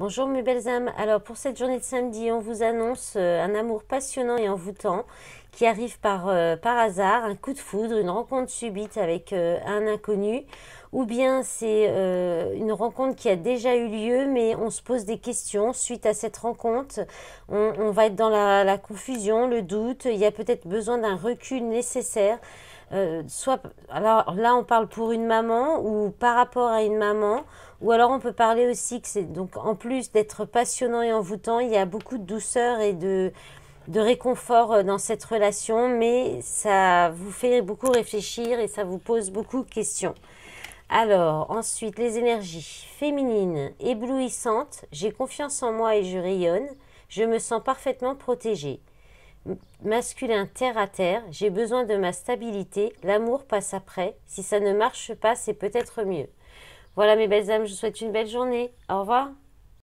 Bonjour mes belles âmes, alors pour cette journée de samedi, on vous annonce euh, un amour passionnant et envoûtant qui arrive par, euh, par hasard, un coup de foudre, une rencontre subite avec euh, un inconnu, ou bien c'est une rencontre qui a déjà eu lieu, mais on se pose des questions suite à cette rencontre. On, va être dans la confusion, le doute, il y a peut-être besoin d'un recul nécessaire euh, soit, alors là, on parle pour une maman ou par rapport à une maman, ou alors on peut parler aussi que c'est donc en plus d'être passionnant et envoûtant, il y a beaucoup de douceur et de, de réconfort euh, dans cette relation, mais ça vous fait beaucoup réfléchir et ça vous pose beaucoup de questions. Alors, ensuite, les énergies féminines, éblouissantes, j'ai confiance en moi et je rayonne, je me sens parfaitement protégée masculin terre à terre, j'ai besoin de ma stabilité, l'amour passe après, si ça ne marche pas, c'est peut-être mieux. Voilà mes belles âmes, je vous souhaite une belle journée. Au revoir.